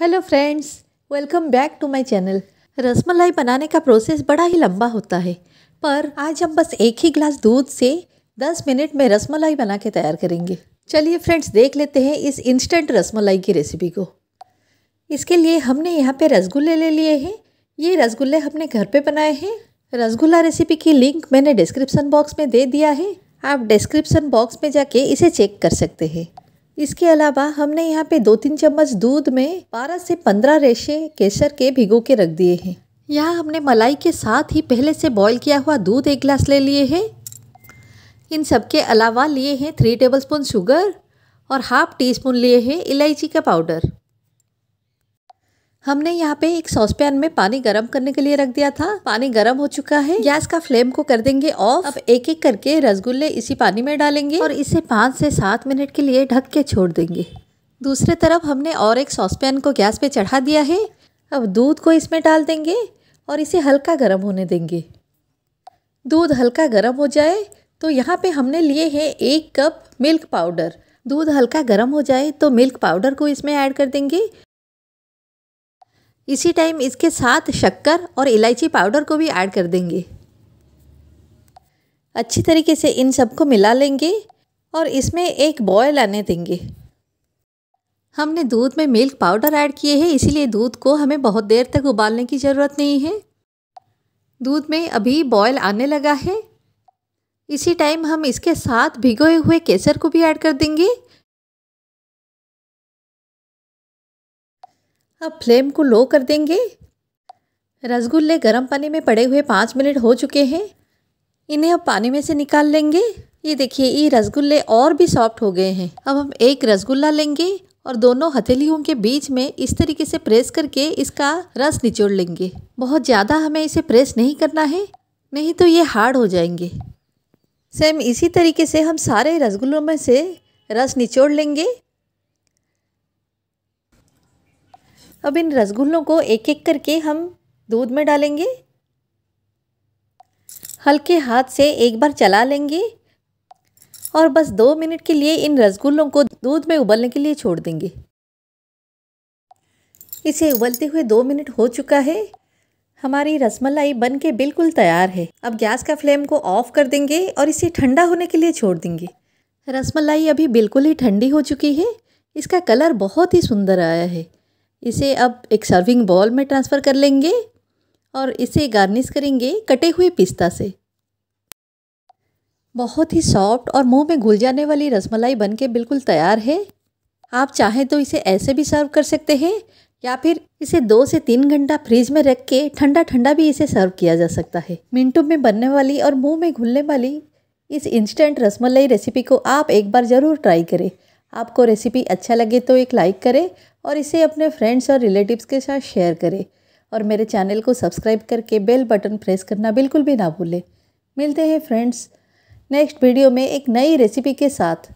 hello friends welcome back to my channel rasmalai बनाने का process बड़ा ही लंबा होता है पर आज हम बस एक ही ग्लास दूध से 10 मिनट में रसमलाई बना के तैयार करेंगे चलिए फ्रेंड्स देख लेते हैं इस इंस्टेंट रसमलाई की रेसिपी को इसके लिए हमने यहाँ पे रसगुल्ले ले लिए हैं ये रसगुल्ले हमने घर पर बनाए हैं रसगुल्ला रेसिपी की लिंक मैंने डिस्क्रिप्सन बॉक्स में दे दिया है आप डिस्क्रिप्सन बॉक्स में जाके इसे चेक कर सकते हैं इसके अलावा हमने यहाँ पे दो तीन चम्मच दूध में 12 से 15 रेशे केसर के भिगो के रख दिए हैं यहाँ हमने मलाई के साथ ही पहले से बॉईल किया हुआ दूध एक गिलास ले लिए हैं इन सब के अलावा लिए हैं थ्री टेबलस्पून शुगर और हाफ टी स्पून लिए हैं इलायची का पाउडर हमने यहाँ पे एक सॉस पैन में पानी गर्म करने के लिए रख दिया था पानी गर्म हो चुका है गैस का फ्लेम को कर देंगे ऑफ अब एक एक करके रसगुल्ले इसी पानी में डालेंगे और इसे पाँच से सात मिनट के लिए ढक के छोड़ देंगे दूसरे तरफ हमने और एक सॉस पैन को गैस पे चढ़ा दिया है अब दूध को इसमें डाल देंगे और इसे हल्का गर्म होने देंगे दूध हल्का गर्म हो जाए तो यहाँ पर हमने लिए हैं एक कप मिल्क पाउडर दूध हल्का गर्म हो जाए तो मिल्क पाउडर को इसमें ऐड कर देंगे इसी टाइम इसके साथ शक्कर और इलायची पाउडर को भी ऐड कर देंगे अच्छी तरीके से इन सबको मिला लेंगे और इसमें एक बॉयल आने देंगे हमने दूध में मिल्क पाउडर ऐड किए हैं इसीलिए दूध को हमें बहुत देर तक उबालने की ज़रूरत नहीं है दूध में अभी बॉयल आने लगा है इसी टाइम हम इसके साथ भिगोए हुए केसर को भी ऐड कर देंगे अब फ्लेम को लो कर देंगे रसगुल्ले गर्म पानी में पड़े हुए पाँच मिनट हो चुके हैं इन्हें अब पानी में से निकाल लेंगे ये देखिए ये रसगुल्ले और भी सॉफ्ट हो गए हैं अब हम एक रसगुल्ला लेंगे और दोनों हथेलियों के बीच में इस तरीके से प्रेस करके इसका रस निचोड़ लेंगे बहुत ज़्यादा हमें इसे प्रेस नहीं करना है नहीं तो ये हार्ड हो जाएंगे सेम इसी तरीके से हम सारे रसगुल्लों में से रस निचोड़ लेंगे अब इन रसगुल्लों को एक एक करके हम दूध में डालेंगे हल्के हाथ से एक बार चला लेंगे और बस दो मिनट के लिए इन रसगुल्लों को दूध में उबलने के लिए छोड़ देंगे इसे उबलते हुए दो मिनट हो चुका है हमारी रसमलाई बन के बिल्कुल तैयार है अब गैस का फ्लेम को ऑफ कर देंगे और इसे ठंडा होने के लिए छोड़ देंगे रसमलाई अभी बिल्कुल ही ठंडी हो चुकी है इसका कलर बहुत ही सुंदर आया है इसे अब एक सर्विंग बॉल में ट्रांसफ़र कर लेंगे और इसे गार्निश करेंगे कटे हुए पिस्ता से बहुत ही सॉफ्ट और मुंह में घुल जाने वाली रसमलाई बनके बिल्कुल तैयार है आप चाहें तो इसे ऐसे भी सर्व कर सकते हैं या फिर इसे दो से तीन घंटा फ्रिज में रख के ठंडा ठंडा भी इसे सर्व किया जा सकता है मिनटों में बनने वाली और मुंह में घुलने वाली इस इंस्टेंट रसमलाई रेसिपी को आप एक बार ज़रूर ट्राई करें आपको रेसिपी अच्छा लगे तो एक लाइक करें और इसे अपने फ्रेंड्स और रिलेटिव्स के साथ शेयर करें और मेरे चैनल को सब्सक्राइब करके बेल बटन प्रेस करना बिल्कुल भी ना भूलें मिलते हैं फ्रेंड्स नेक्स्ट वीडियो में एक नई रेसिपी के साथ